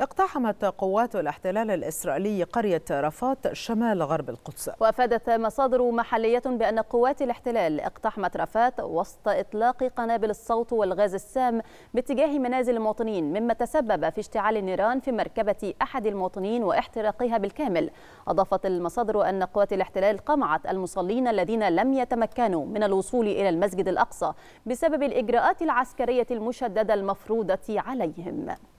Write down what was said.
اقتحمت قوات الاحتلال الإسرائيلي قرية رفات شمال غرب القدس وأفادت مصادر محلية بأن قوات الاحتلال اقتحمت رفات وسط إطلاق قنابل الصوت والغاز السام باتجاه منازل المواطنين مما تسبب في اشتعال النيران في مركبة أحد المواطنين واحتراقها بالكامل أضافت المصادر أن قوات الاحتلال قمعت المصلين الذين لم يتمكنوا من الوصول إلى المسجد الأقصى بسبب الإجراءات العسكرية المشددة المفروضة عليهم